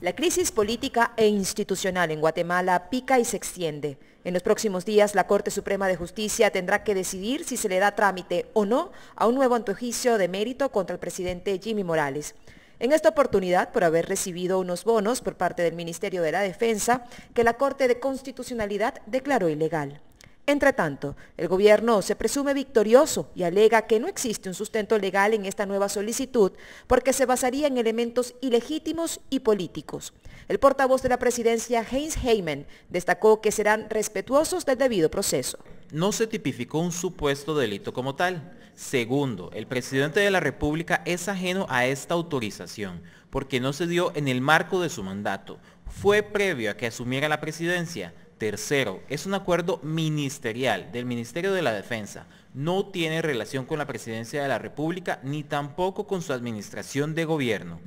La crisis política e institucional en Guatemala pica y se extiende. En los próximos días, la Corte Suprema de Justicia tendrá que decidir si se le da trámite o no a un nuevo antojicio de mérito contra el presidente Jimmy Morales. En esta oportunidad, por haber recibido unos bonos por parte del Ministerio de la Defensa, que la Corte de Constitucionalidad declaró ilegal. Entre tanto, el gobierno se presume victorioso y alega que no existe un sustento legal en esta nueva solicitud porque se basaría en elementos ilegítimos y políticos. El portavoz de la presidencia, Heinz Heyman, destacó que serán respetuosos del debido proceso. No se tipificó un supuesto delito como tal. Segundo, el presidente de la República es ajeno a esta autorización porque no se dio en el marco de su mandato. Fue previo a que asumiera la presidencia Tercero, es un acuerdo ministerial del Ministerio de la Defensa. No tiene relación con la Presidencia de la República ni tampoco con su administración de gobierno.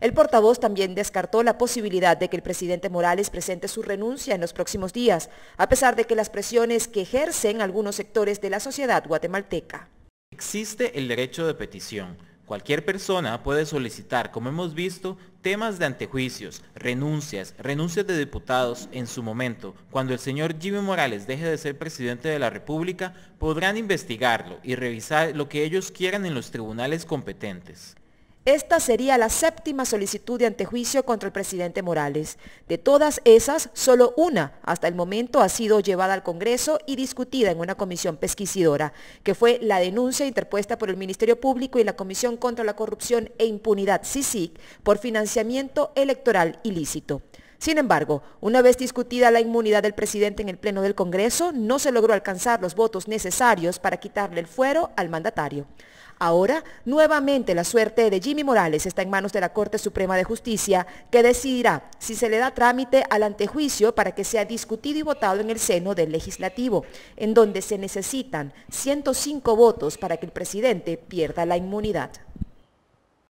El portavoz también descartó la posibilidad de que el presidente Morales presente su renuncia en los próximos días, a pesar de que las presiones que ejercen algunos sectores de la sociedad guatemalteca. Existe el derecho de petición, Cualquier persona puede solicitar, como hemos visto, temas de antejuicios, renuncias, renuncias de diputados en su momento. Cuando el señor Jimmy Morales deje de ser presidente de la República, podrán investigarlo y revisar lo que ellos quieran en los tribunales competentes. Esta sería la séptima solicitud de antejuicio contra el presidente Morales. De todas esas, solo una hasta el momento ha sido llevada al Congreso y discutida en una comisión pesquisidora, que fue la denuncia interpuesta por el Ministerio Público y la Comisión contra la Corrupción e Impunidad, CICIC, por financiamiento electoral ilícito. Sin embargo, una vez discutida la inmunidad del presidente en el Pleno del Congreso, no se logró alcanzar los votos necesarios para quitarle el fuero al mandatario. Ahora, nuevamente la suerte de Jimmy Morales está en manos de la Corte Suprema de Justicia, que decidirá si se le da trámite al antejuicio para que sea discutido y votado en el seno del legislativo, en donde se necesitan 105 votos para que el presidente pierda la inmunidad.